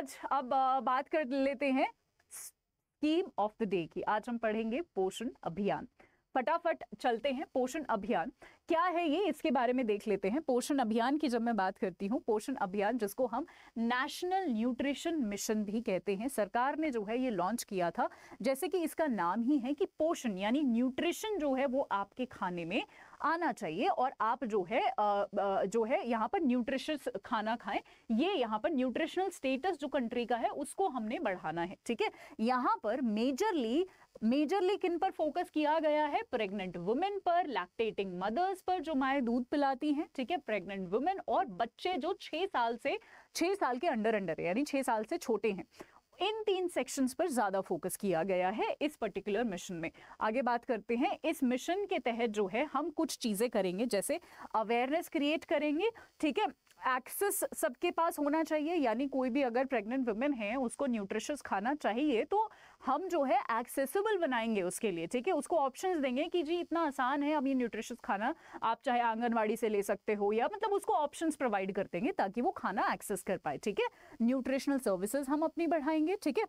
आज अब बात कर लेते हैं स्कीम ऑफ द डे की आज हम पढ़ेंगे पोषण अभियान फटाफट चलते हैं पोषण अभियान क्या है ये इसके बारे में देख लेते हैं पोषण अभियान की जब मैं बात करती हूँ पोषण अभियान जिसको हम नेशनल न्यूट्रिशन मिशन भी कहते हैं सरकार ने जो है ये लॉन्च किया था जैसे कि इसका नाम ही है कि पोषण यानी न्यूट्रिशन जो है वो आपके खाने में आना चाहिए और आप जो है जो है यहाँ पर न्यूट्रिश खाना खाएं ये यहाँ पर न्यूट्रिशनल स्टेटस जो कंट्री का है उसको हमने बढ़ाना है ठीक है यहाँ पर मेजरली मेजरली किन पर फोकस किया गया है प्रेग्नेंट वुमेन पर लैक्टेटिंग मदर्स पर जो माए दूध पिलाती हैं ठीक है प्रेग्नेंट वुमेन और बच्चे जो छः साल से छः साल के अंडर अंडर है यानी छः साल से छोटे हैं इन तीन सेक्शंस पर ज़्यादा फोकस किया गया है इस पर्टिकुलर मिशन में आगे बात करते हैं इस मिशन के तहत जो है हम कुछ चीज़ें करेंगे जैसे अवेयरनेस क्रिएट करेंगे ठीक है एक्सेस सबके पास होना चाहिए यानी कोई भी अगर प्रेग्नेंट वुमेन है उसको न्यूट्रिशियस खाना चाहिए तो हम जो है एक्सेसिबल बनाएंगे उसके लिए ठीक है उसको ऑप्शन देंगे कि जी इतना आसान है अब ये न्यूट्रिशियस खाना आप चाहे आंगनबाड़ी से ले सकते हो या मतलब उसको ऑप्शन प्रोवाइड कर देंगे ताकि वो खाना एक्सेस कर पाए ठीक है न्यूट्रिशनल सर्विसेज हम अपनी बढ़ाएंगे ठीक है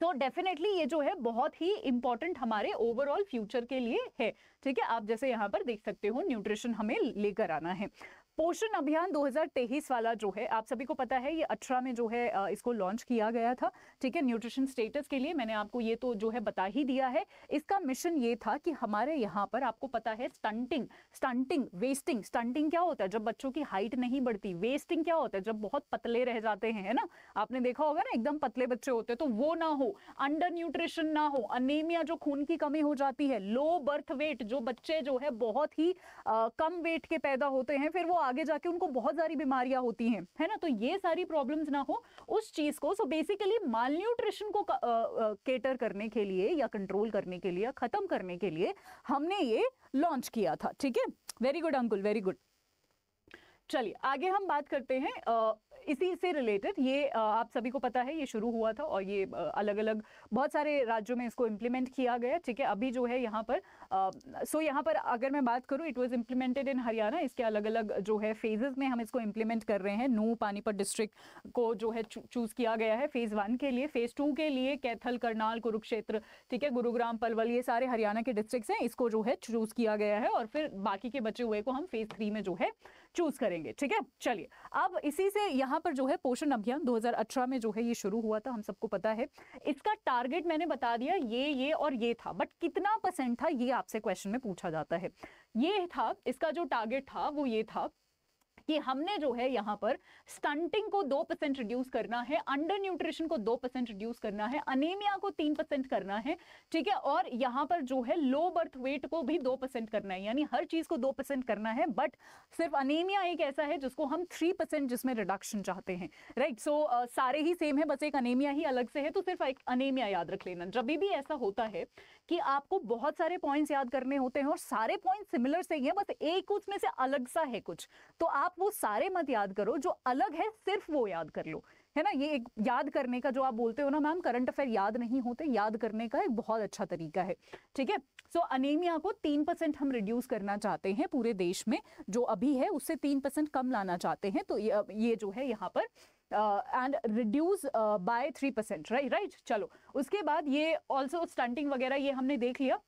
तो डेफिनेटली ये जो है बहुत ही इंपॉर्टेंट हमारे ओवरऑल फ्यूचर के लिए है ठीक है आप जैसे यहाँ पर देख सकते हो न्यूट्रिशन हमें लेकर आना है पोषण अभियान 2023 वाला जो है आप सभी को पता है ये अठारह में जो है इसको लॉन्च किया गया था ठीक है न्यूट्रिशन स्टेटस के लिए मैंने आपको ये तो जो है बता ही दिया है इसका मिशन ये था कि हमारे यहाँ पर आपको पता है स्टंटिंग स्टंटिंग वेस्टिंग स्टंटिंग क्या होता है जब बच्चों की हाइट नहीं बढ़ती वेस्टिंग क्या होता है जब बहुत पतले रह जाते हैं है ना आपने देखा होगा ना एकदम पतले बच्चे होते हैं तो वो ना हो अंडर न्यूट्रिशन ना हो अनेमिया जो खून की कमी हो जाती है लो बर्थ वेट जो बच्चे जो है बहुत ही कम वेट के पैदा होते हैं फिर वो आगे जाके उनको बहुत सारी बीमारियां होती हैं है ना तो ये सारी प्रॉब्लम्स ना हो उस चीज़ को सो बेसिकली माल न्यूट्रिशन को केटर करने के लिए या कंट्रोल करने के लिए ख़त्म करने के लिए हमने ये लॉन्च किया था ठीक है very good uncle very good चलिए आगे हम बात करते हैं आ, इसी से रिलेटेड ये आप सभी को पता है ये शुरू हुआ था और ये अलग अलग बहुत सारे राज्यों में इसको इम्प्लीमेंट किया गया ठीक है अभी जो है यहाँ पर सो यहाँ पर अगर मैं बात करूँ it was implemented in Haryana इसके अलग अलग जो है फेजेज में हम इसको इम्प्लीमेंट कर रहे हैं नू पानीपत डिस्ट्रिक्ट को जो है चूज किया गया है फेज वन के लिए फेज टू के लिए कैथल करनाल कुरुक्षेत्र ठीक है गुरुग्राम पलवल ये सारे हरियाणा के डिस्ट्रिक्ट हैं इसको जो है चूज किया गया है और फिर बाकी के बचे हुए को हम फेज थ्री में जो है चूज करेंगे ठीक है चलिए अब इसी से यहाँ यहाँ पर जो है पोषण अभियान 2018 में जो है ये शुरू हुआ था हम सबको पता है इसका टारगेट मैंने बता दिया ये ये और ये था बट कितना परसेंट था ये आपसे क्वेश्चन में पूछा जाता है ये था इसका जो टारगेट था वो ये था कि हमने जो है यहाँ पर स्टंटिंग को दो परसेंट रिड्यूस करना है अंडर न्यूट्रिशन को दो परसेंट रिड्यूस करना है अनेमिया को तीन परसेंट करना है ठीक है और यहाँ पर जो है लो बर्थ वेट को भी दो परसेंट करना है यानी हर चीज़ को दो परसेंट करना है बट सिर्फ अनेमिया एक ऐसा है जिसको हम थ्री परसेंट जिसमें रिडक्शन चाहते हैं राइट सो सारे ही सेम है बस एक अनेमिया ही अलग से है तो सिर्फ एक अनेमिया याद रख लेना जब भी ऐसा होता है कि आपको बहुत सारे पॉइंट्स याद करने होते हैं और सारे पॉइंट सिमिलर से ही है बस एक उसमें से अलग सा है कुछ तो आप वो सारे मत याद करो जो अलग है सिर्फ वो याद कर लो है ना ये एक याद करने का जो आप बोलते हो ना मैम करंट अफेयर याद नहीं होते याद करने का एक बहुत अच्छा तरीका है ठीक है सो अनेमिया को तीन परसेंट हम रिड्यूस करना चाहते हैं पूरे देश में जो अभी है उससे तीन परसेंट कम लाना चाहते हैं तो ये जो है यहाँ पर and reduce by three percent right right चलो उसके बाद ये ऑल्सो स्टंटिंग वगैरह ये हमने देख लिया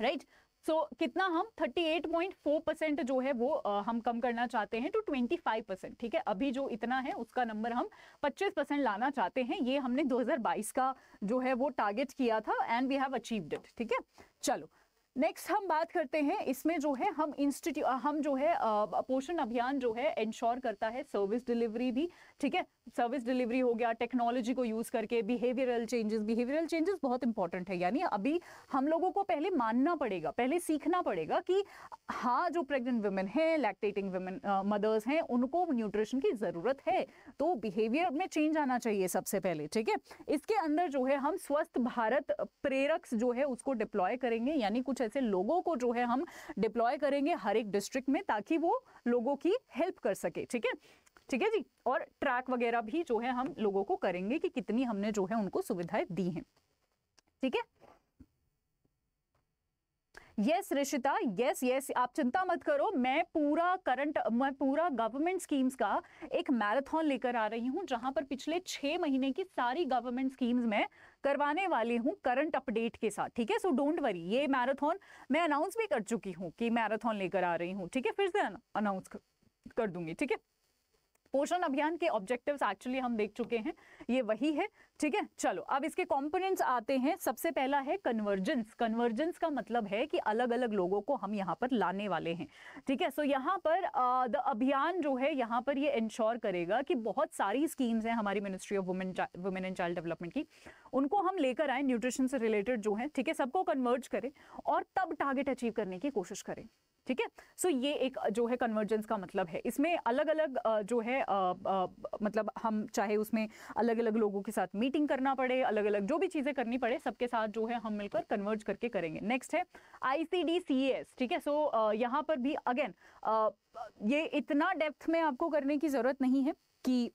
राइट right? सो so, कितना हम 38.4 परसेंट जो है वो आ, हम कम करना चाहते हैं टू 25 परसेंट ठीक है अभी जो इतना है उसका नंबर हम 25 परसेंट लाना चाहते हैं ये हमने 2022 का जो है वो टारगेट किया था and we have achieved it ठीक है चलो नेक्स्ट हम बात करते हैं इसमें जो है हम इंस्टीट्यूट हम जो है पोषण अभियान जो है इंश्योर करता है सर्विस डिलीवरी भी ठीक है सर्विस डिलीवरी हो गया टेक्नोलॉजी को यूज़ करके बिहेवियरल चेंजेस बिहेवियरल चेंजेस बहुत इंपॉर्टेंट है यानी अभी हम लोगों को पहले मानना पड़ेगा पहले सीखना पड़ेगा कि हाँ जो प्रेगनेंट वुमेन हैं लैक्टेटिंग वुमेन मदर्स हैं उनको न्यूट्रिशन की ज़रूरत है तो बिहेवियर में चेंज आना चाहिए सबसे पहले ठीक है इसके अंदर जो है हम स्वस्थ भारत प्रेरक जो है उसको डिप्लॉय करेंगे यानी कुछ कुछ ऐसे लोगों को जो है हम डिप्लॉय करेंगे हर एक डिस्ट्रिक्ट में ताकि वो लोगों की हेल्प कर सके ठीक है ठीक है जी और ट्रैक वगैरह भी जो है हम लोगों को करेंगे कि कितनी हमने जो है उनको सुविधाएं दी हैं ठीक है यस रिशिता यस यस आप चिंता मत करो मैं पूरा करंट मैं पूरा गवर्नमेंट स्कीम्स का एक मैराथन लेकर आ रही हूँ जहाँ पर पिछले छः महीने की सारी गवर्नमेंट स्कीम्स में करवाने वाली हूँ करंट अपडेट के साथ ठीक है सो डोंट वरी ये मैराथन मैं अनाउंस भी कर चुकी हूँ कि मैराथन लेकर आ रही हूँ ठीक है फिर से अनाउंस कर दूंगी ठीक है पोषण अभियान के ऑब्जेक्टिव्स एक्चुअली हम देख चुके हैं ये वही है ठीक है चलो अब इसके कॉम्पोनेंट्स आते हैं सबसे पहला है कन्वर्जेंस कन्वर्जेंस का मतलब है कि अलग अलग लोगों को हम यहाँ पर लाने वाले हैं ठीक है सो so, यहाँ पर द अभियान जो है यहाँ पर ये इंश्योर करेगा कि बहुत सारी स्कीम्स हैं हमारी ministry of women women and child development की उनको हम लेकर आए न्यूट्रिशन से रिलेटेड जो है ठीक है सबको कन्वर्ज करें और तब टारगेट अचीव करने की कोशिश करें ठीक है सो ये एक जो है कन्वर्जेंस का मतलब है इसमें अलग अलग जो है आ, आ, मतलब हम चाहे उसमें अलग अलग लोगों के साथ मीटिंग करना पड़े अलग अलग जो भी चीज़ें करनी पड़े सबके साथ जो है हम मिलकर कन्वर्ज करके करेंगे नेक्स्ट है आई सी एस ठीक है सो यहाँ पर भी अगेन ये इतना डेप्थ में आपको करने की ज़रूरत नहीं है कि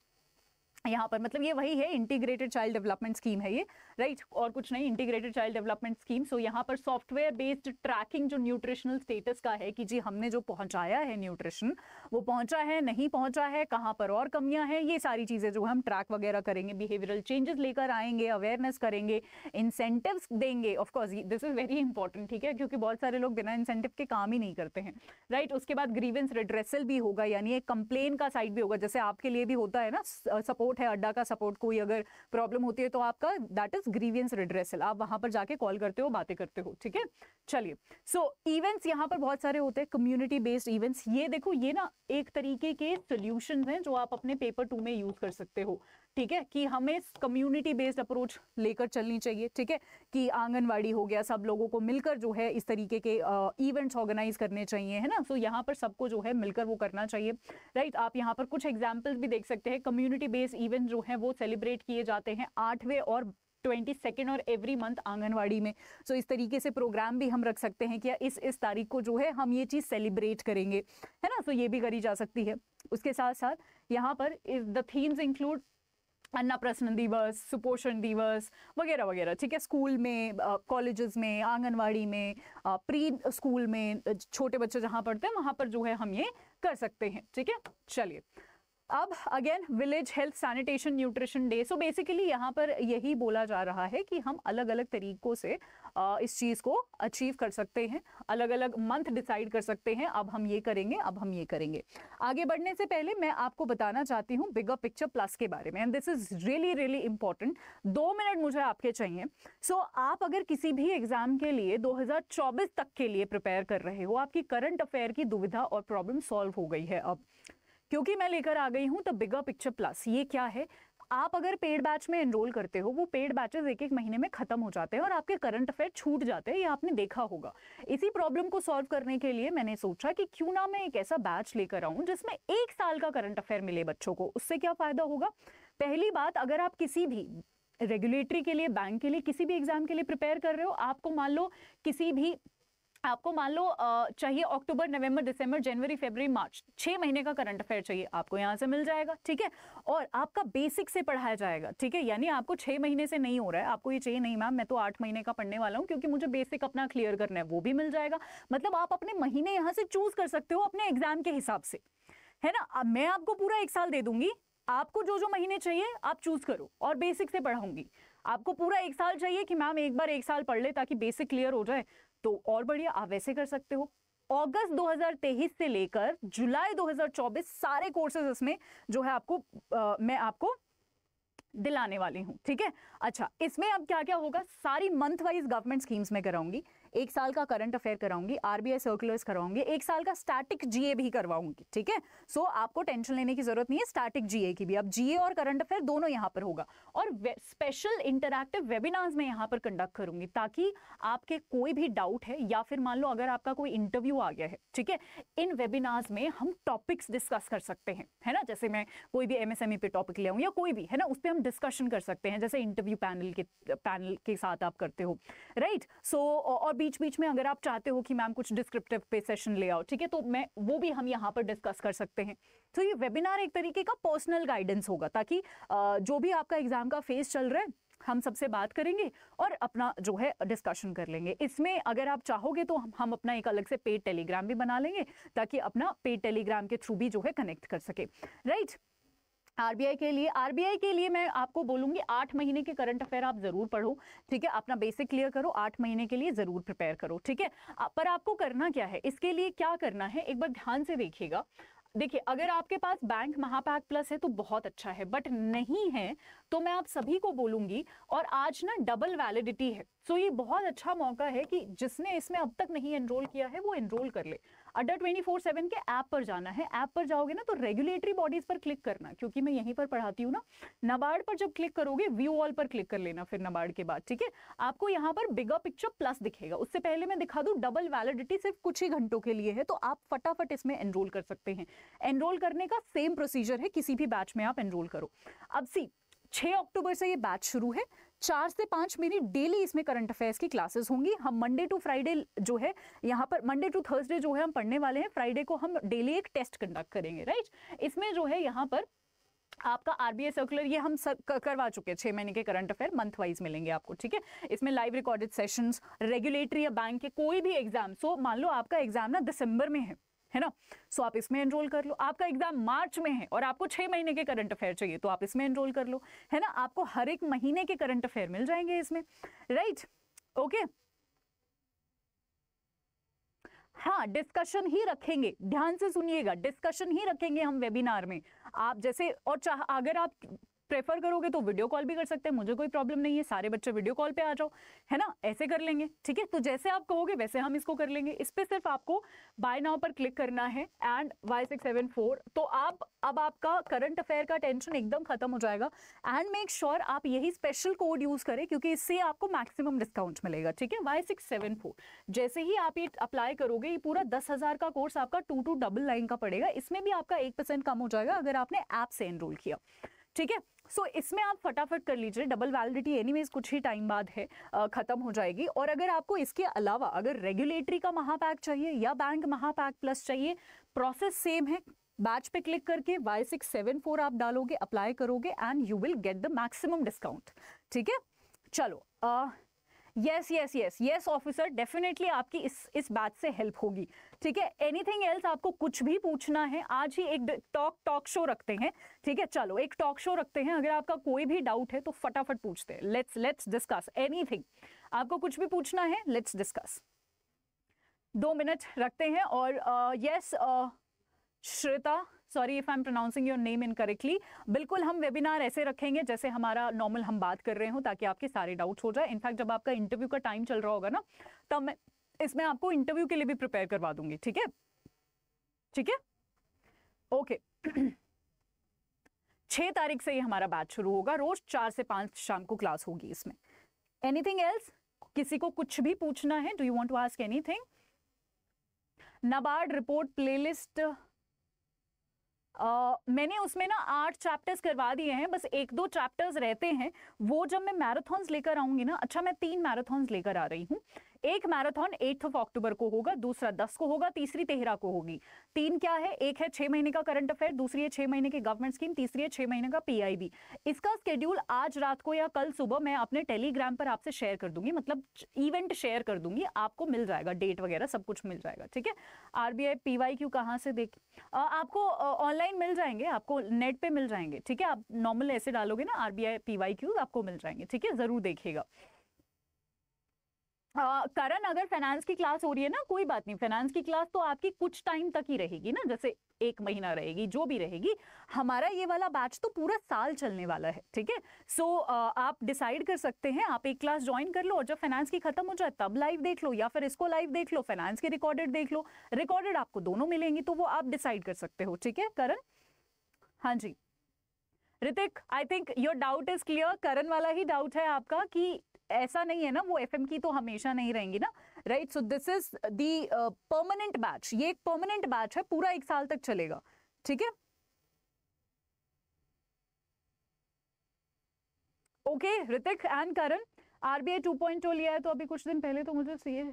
यहाँ पर मतलब ये वही है इंटीग्रेटेड चाइल्ड डेवलपमेंट स्कीम है ये राइट right? और कुछ नहीं integrated child development scheme so यहाँ पर सॉफ्टवेयर बेस्ड ट्रैकिंग जो न्यूट्रिशनल स्टेटस का है कि जी हमने जो पहुँचाया है न्यूट्रिशन वो पहुँचा है नहीं पहुँचा है कहाँ पर और कमियाँ हैं ये सारी चीज़ें जो हम ट्रैक वगैरह करेंगे बिहेवियरल चेंजेस लेकर आएंगे अवेयरनेस करेंगे इंसेंटिव्स देंगे of course this is very important ठीक है क्योंकि बहुत सारे लोग बिना इंसेंटिव के काम ही नहीं करते हैं राइट right? उसके बाद ग्रीवेंस रिड्रेसल भी होगा यानी एक कंप्लेन का साइड भी होगा जैसे आपके लिए भी होता है ना सपोर्ट सपोर्ट है अड्डा का सपोर्ट कोई अगर प्रॉब्लम होती है तो आपका दैट इज ग्रीवियंस रिड्रेसल आप वहां पर जाके कॉल करते हो बातें करते हो ठीक है चलिए सो इवेंट्स यहाँ पर बहुत सारे होते हैं कम्युनिटी बेस्ड इवेंट्स ये देखो ये ना एक तरीके के सोल्यूशन हैं जो आप अपने पेपर टू में यूज कर सकते हो ठीक है कि हमें कम्युनिटी बेस्ड अप्रोच लेकर चलनी चाहिए ठीक है कि आंगनवाड़ी हो गया सब लोगों को मिलकर जो है इस तरीके के इवेंट्स ऑर्गेनाइज करने चाहिए है ना सो so, यहाँ पर सबको जो है मिलकर वो करना चाहिए राइट आप यहाँ पर कुछ एग्जाम्पल्स भी देख सकते हैं कम्युनिटी बेस्ड इवेंट जो है वो सेलिब्रेट किए जाते हैं आठवें और ट्वेंटी सेकेंड और एवरी मंथ आंगनवाड़ी में सो so, इस तरीके से प्रोग्राम भी हम रख सकते हैं कि इस इस तारीख को जो है हम ये चीज़ सेलिब्रेट करेंगे है ना सो so, ये भी करी जा सकती है उसके साथ साथ यहाँ पर द थीम्स इंक्लूड प्रसन्न दिवस सुपोषण दिवस वगैरह वगैरह ठीक है स्कूल में कॉलेजेस में आंगनवाड़ी में प्री स्कूल में छोटे बच्चे जहाँ पढ़ते हैं वहाँ पर जो है हम ये कर सकते हैं ठीक है चलिए अब again village health sanitation nutrition day so basically यहाँ पर यही बोला जा रहा है कि हम अलग अलग तरीकों से इस चीज़ को अचीव कर सकते हैं अलग अलग मंथ डिसाइड कर सकते हैं अब हम ये करेंगे अब हम ये करेंगे आगे बढ़ने से पहले मैं आपको बताना चाहती हूँ बिगर पिक्चर प्लस के बारे में and this is really really important दो मिनट मुझे आपके चाहिए सो so, आप अगर किसी भी एग्ज़ाम के लिए 2024 तक के लिए प्रिपेयर कर रहे हो आपकी करंट अफेयर की दुविधा और प्रॉब्लम सॉल्व हो गई है अब क्योंकि मैं लेकर आ गई हूँ द बिगर पिक्चर प्लस ये क्या है आप अगर पेड बैच में एनरोल करते हो वो पेड बैचेस एक एक महीने में खत्म हो जाते हैं और आपके करंट अफेयर छूट जाते हैं ये आपने देखा होगा इसी प्रॉब्लम को सॉल्व करने के लिए मैंने सोचा कि क्यों ना मैं एक ऐसा बैच लेकर आऊं जिसमें एक साल का करंट अफेयर मिले बच्चों को उससे क्या फायदा होगा पहली बात अगर आप किसी भी रेगुलेटरी के लिए बैंक के लिए किसी भी एग्जाम के लिए प्रिपेयर कर रहे हो आपको मान लो किसी भी आपको मान लो चाहिए अक्टूबर नवंबर दिसंबर जनवरी फरवरी मार्च छः महीने का करंट अफेयर चाहिए आपको यहाँ से मिल जाएगा ठीक है और आपका बेसिक से पढ़ाया जाएगा ठीक है यानी आपको छः महीने से नहीं हो रहा है आपको ये चाहिए नहीं मैम मैं तो आठ महीने का पढ़ने वाला हूँ क्योंकि मुझे बेसिक अपना क्लियर करना है वो भी मिल जाएगा मतलब आप अपने महीने यहाँ से चूज कर सकते हो अपने एग्जाम के हिसाब से है ना अब मैं आपको पूरा एक साल दे दूंगी आपको जो जो महीने चाहिए आप चूज करो और बेसिक से पढ़ाऊंगी आपको पूरा एक साल चाहिए कि मैम एक बार एक साल पढ़ ले ताकि बेसिक क्लियर हो जाए तो और बढ़िया आप वैसे कर सकते हो अगस्त 2023 से लेकर जुलाई 2024 सारे कोर्सेज इसमें जो है आपको आ, मैं आपको दिलाने वाली हूँ ठीक है अच्छा इसमें अब क्या क्या होगा सारी मंथ वाइज गवर्नमेंट स्कीम्स में कराऊंगी एक साल का करंट अफेयर कराऊंगी आरबीआई सर्कुलर्स करवाऊंगी एक साल का स्टैटिक जीए भी करवाऊंगी ठीक है सो आपको टेंशन लेने की जरूरत नहीं है स्टैटिक जीए की भी अब जीए और करंट अफेयर दोनों यहाँ पर होगा और स्पेशल इंटरक्टिव वेबिनार्स में यहाँ पर कंडक्ट करूंगी ताकि आपके कोई भी डाउट है या फिर मान लो अगर आपका कोई इंटरव्यू आ गया है ठीक है इन वेबिनार्स में हम टॉपिक्स डिस्कस कर सकते हैं है ना जैसे मैं कोई भी एमएसएमई e पे टॉपिक ले आऊँ या कोई भी है ना उस पर हम डिस्कशन कर सकते हैं जैसे इंटरव्यू पैनल के पैनल के साथ आप करते हो राइट सो और बीच बीच में अगर आप चाहते हो कि मैम कुछ डिस्क्रिप्टिव पे सेशन ले आओ ठीक है तो मैं वो भी हम यहाँ पर डिस्कस कर सकते हैं तो ये वेबिनार एक तरीके का पर्सनल गाइडेंस होगा ताकि जो भी आपका एग्जाम का फेज चल रहा है हम सबसे बात करेंगे और अपना जो है डिस्कशन कर लेंगे इसमें अगर आप चाहोगे तो हम, हम अपना एक अलग से पेड टेलीग्राम भी बना लेंगे ताकि अपना पेड टेलीग्राम के थ्रू भी जो है कनेक्ट कर सके राइट right? आरबीआई के लिए आरबीआई के लिए मैं आपको बोलूंगी आठ महीने के करंट अफेयर आप ज़रूर पढ़ो ठीक है अपना बेसिक क्लियर करो आठ महीने के लिए ज़रूर प्रिपेयर करो ठीक है पर आपको करना क्या है इसके लिए क्या करना है एक बार ध्यान से देखिएगा देखिए अगर आपके पास बैंक महापैक प्लस है तो बहुत अच्छा है बट नहीं है तो मैं आप सभी को बोलूंगी और आज ना डबल वैलिडिटी है सो ये बहुत अच्छा मौका है कि जिसने इसमें अब तक नहीं एनरोल किया है वो एनरोल कर ले अड्डा ट्वेंटी फोर सेवन के ऐप पर जाना है ऐप पर जाओगे ना तो रेगुलेटरी बॉडीज पर क्लिक करना क्योंकि मैं यहीं पर पढ़ाती हूँ ना नबार्ड पर जब क्लिक करोगे व्यू ऑल पर क्लिक कर लेना फिर नबार्ड के बाद ठीक है आपको यहाँ पर बिगर पिक्चर प्लस दिखेगा उससे पहले मैं दिखा दूँ डबल वैलिडिटी सिर्फ कुछ ही घंटों के लिए है तो आप फटाफट इसमें एनरोल कर सकते हैं एनरोल करने का सेम प्रोसीजर है किसी भी बैच में आप एनरोल करो अब सी 6 अक्टूबर से ये बैच शुरू है चार से पांच मेरी डेली इसमें करंट अफेयर्स की क्लासेस होंगी हम मंडे टू फ्राइडे जो है यहाँ पर मंडे टू थर्सडे जो है हम पढ़ने वाले हैं फ्राइडे को हम डेली एक टेस्ट कंडक्ट करेंगे राइट इसमें जो है यहाँ पर आपका आरबीआई सर्कुलर ये हम सर, करवा चुके हैं छः महीने के करंट अफेयर मंथ वाइज मिलेंगे आपको ठीक है इसमें लाइव रिकॉर्डेड सेशंस रेगुलेटरी या बैंक के कोई भी एग्जाम सो मान लो आपका एग्जाम ना दिसंबर में है है ना सो आप इसमें एनरोल कर लो आपका एग्जाम मार्च में है और आपको छह महीने के करंट अफेयर चाहिए तो आप इसमें एनरोल कर लो है ना आपको हर एक महीने के करंट अफेयर मिल जाएंगे इसमें राइट ओके हाँ डिस्कशन ही रखेंगे ध्यान से सुनिएगा डिस्कशन ही रखेंगे हम वेबिनार में आप जैसे और चाह अगर आप प्रेफर करोगे तो वीडियो कॉल भी कर सकते हैं मुझे कोई प्रॉब्लम नहीं है सारे बच्चे वीडियो कॉल पे आ जाओ है ना ऐसे कर लेंगे ठीक है तो जैसे आप कहोगे वैसे हम इसको कर लेंगे इस पर सिर्फ आपको बाय नाउ पर क्लिक करना है and Y six seven four तो आप अब आपका करंट अफेयर का टेंशन एकदम खत्म हो जाएगा एंड मेक श्योर आप यही स्पेशल कोड यूज करें क्योंकि इससे आपको मैक्सिमम डिस्काउंट मिलेगा ठीक है वाई सिक्स सेवन फोर जैसे ही आप ये अप्लाई करोगे ये पूरा दस हजार का कोर्स आपका टू टू डबल नाइन का पड़ेगा इसमें भी आपका एक परसेंट कम हो जाएगा अगर आपने ऐप से एनरोल किया ठीक है सो so, इसमें आप फटाफट कर लीजिए डबल वैलिडिटी एनी कुछ ही टाइम बाद है ख़त्म हो जाएगी और अगर आपको इसके अलावा अगर रेगुलेटरी का महापैक चाहिए या बैंक महापैक प्लस चाहिए प्रोसेस सेम है बैच पे क्लिक करके वाई सिक्स सेवन फोर आप डालोगे अप्लाई करोगे and you will get the maximum discount ठीक है चलो yes yes yes yes officer definitely आपकी इस इस बात से हेल्प होगी ठीक है एनीथिंग एल्स आपको कुछ भी पूछना है आज ही एक टॉक टॉक शो रखते हैं ठीक है चलो एक टॉक शो रखते हैं अगर आपका कोई भी डाउट है तो फटाफट पूछते हैं लेट्स लेट्स डिस्कस एनीथिंग आपको कुछ भी पूछना है लेट्स डिस्कस दो मिनट रखते हैं और yes Shreta sorry if I am pronouncing your name incorrectly बिल्कुल हम वेबिनार ऐसे रखेंगे जैसे हमारा नॉर्मल हम बात कर रहे हो ताकि आपके सारे डाउट्स हो जाए इनफैक्ट जब आपका इंटरव्यू का टाइम चल रहा होगा ना तब मैं इसमें आपको इंटरव्यू के लिए भी प्रिपेयर करवा दूंगी ठीक है ठीक है ओके छह तारीख से ही हमारा बैच शुरू होगा रोज चार से पांच शाम को क्लास होगी इसमें एनीथिंग एल्स किसी को कुछ भी पूछना है do you want to ask anything NABARD report playlist Uh, मैंने उसमें ना आठ चैप्टर्स करवा दिए हैं बस एक दो चैप्टर्स रहते हैं वो जब मैं मैराथन लेकर आऊंगी ना अच्छा मैं तीन मैराथन लेकर आ रही हूँ एक मैराथन एट्थ ऑफ अक्टूबर को होगा दूसरा दस को होगा तीसरी तेहरा को होगी तीन क्या है एक है छह महीने का करंट अफेयर दूसरी है छह महीने की गवर्नमेंट स्कीम तीसरी है छह महीने का पीआईबी इसका स्केड्यूल आज रात को या कल सुबह मैं अपने टेलीग्राम पर आपसे शेयर कर दूंगी मतलब इवेंट शेयर कर दूंगी आपको मिल जाएगा डेट वगैरह सब कुछ मिल जाएगा ठीक है आरबीआई पीवाई क्यू कहाँ से देख आपको ऑनलाइन मिल जाएंगे आपको नेट पे मिल जाएंगे ठीक है आप नॉर्मल ऐसे डालोगे ना आरबीआई पीवाई क्यू आपको मिल जाएंगे ठीक है जरूर देखेगा करण अगर फाइनेंस की क्लास हो रही है ना कोई बात नहीं फाइनेंस की क्लास तो आपकी कुछ टाइम तक ही रहेगी ना जैसे एक महीना रहेगी जो भी रहेगी हमारा ये वाला बैच तो पूरा साल चलने वाला है ठीक है सो आप डिसाइड कर सकते हैं आप एक क्लास ज्वाइन कर लो और जब फाइनेंस की खत्म हो जाए तब लाइव देख लो या फिर इसको लाइव देख लो फाइनेंस के रिकॉर्डेड देख लो रिकॉर्डेड आपको दोनों मिलेंगी तो वो आप डिसाइड कर सकते हो ठीक है करण हाँ ji Hrithik I think your doubt is clear Karan वाला ही डाउट है आपका कि ऐसा नहीं है ना वो एफ की तो हमेशा नहीं रहेंगी ना right so this is the permanent batch ये एक परमानेंट बैच है पूरा एक साल तक चलेगा ठीक है okay Hrithik and Karan RBI 2.0 लिया है तो अभी कुछ दिन पहले तो मुझे सीए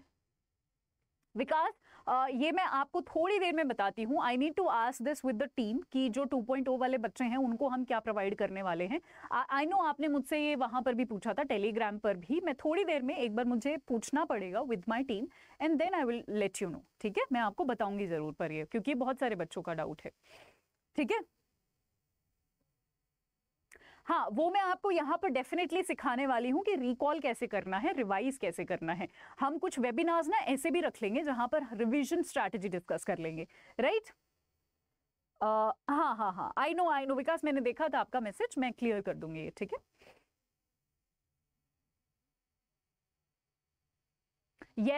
विकास uh, ये मैं आपको थोड़ी देर में बताती हूँ I need to ask this with the team कि जो 2.0 वाले बच्चे हैं उनको हम क्या प्रोवाइड करने वाले हैं आई नो आपने मुझसे ये वहाँ पर भी पूछा था टेलीग्राम पर भी मैं थोड़ी देर में एक बार मुझे पूछना पड़ेगा with my team and then I will let you know ठीक है मैं आपको बताऊंगी ज़रूर पर ये क्योंकि बहुत सारे बच्चों का डाउट है ठीक है हाँ वो मैं आपको यहाँ पर डेफिनेटली सिखाने वाली हूँ कि रिकॉल कैसे करना है रिवाइज कैसे करना है हम कुछ वेबिनार्स ना ऐसे भी रख लेंगे जहाँ पर रिविजन स्ट्रैटेजी डिस्कस कर लेंगे राइट हाँ हाँ हाँ आई नो आई नो विकास मैंने देखा था आपका मैसेज मैं क्लियर कर दूंगी ये ठीक है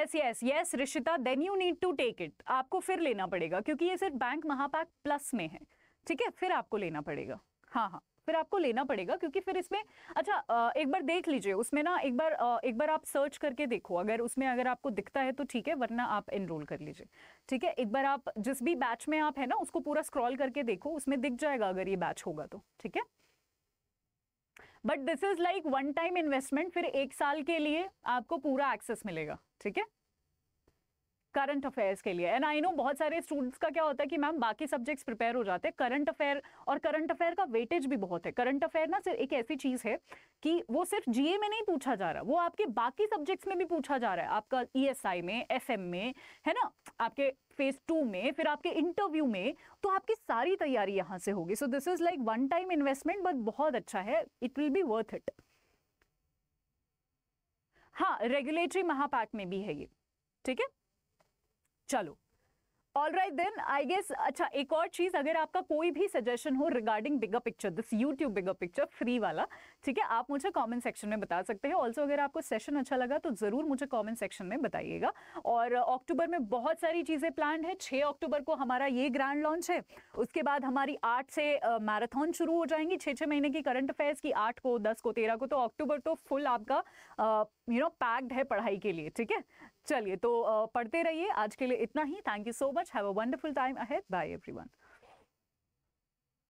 yes yes yes Rishita then you need to take it आपको फिर लेना पड़ेगा क्योंकि ये सिर्फ बैंक महापैक प्लस में है ठीक है फिर आपको लेना पड़ेगा हाँ हाँ फिर आपको लेना पड़ेगा क्योंकि फिर इसमें अच्छा एक बार देख लीजिए उसमें ना एक बार एक बार आप सर्च करके देखो अगर उसमें अगर आपको दिखता है तो ठीक है वरना आप एनरोल कर लीजिए ठीक है एक बार आप जिस भी बैच में आप है ना उसको पूरा स्क्रॉल करके देखो उसमें दिख जाएगा अगर ये बैच होगा तो ठीक है but this is like one time investment फिर एक साल के लिए आपको पूरा एक्सेस मिलेगा ठीक है करंट अफेयर्स के लिए एंड आई नो बहुत सारे स्टूडेंट्स का क्या होता है कि मैम बाकी सब्जेक्ट्स प्रिपेयर हो जाते हैं करंट अफेयर और करंट अफेयर का वेटेज भी बहुत है करंट अफेयर ना सिर्फ एक ऐसी चीज़ है कि वो सिर्फ जीए में नहीं पूछा जा रहा वो आपके बाकी सब्जेक्ट्स में भी पूछा जा रहा है आपका ई e में एफ में है ना आपके फेज टू में फिर आपके इंटरव्यू में तो आपकी सारी तैयारी यहाँ से होगी so this is like one time investment but बहुत अच्छा है it will be worth it हाँ रेगुलेटरी महापैक में भी है ये ठीक है चलो all right then I guess अच्छा एक और चीज अगर आपका कोई भी सजेशन हो regarding bigger picture this YouTube bigger picture free वाला ठीक है आप मुझे कमेंट सेक्शन में बता सकते हैं ऑल्सो अगर आपको सेशन अच्छा लगा तो जरूर मुझे कमेंट सेक्शन में बताइएगा और अक्टूबर में बहुत सारी चीजें प्लान है छः अक्टूबर को हमारा ये ग्रैंड लॉन्च है उसके बाद हमारी आठ से मैराथन शुरू हो जाएंगी छः छः महीने की करंट अफेयर्स की आठ को दस को तेरह को तो अक्टूबर तो फुल आपका यू नो पैक्ड है पढ़ाई के लिए ठीक है चलिए तो पढ़ते रहिए आज के लिए इतना ही thank you so much have a wonderful time ahead bye everyone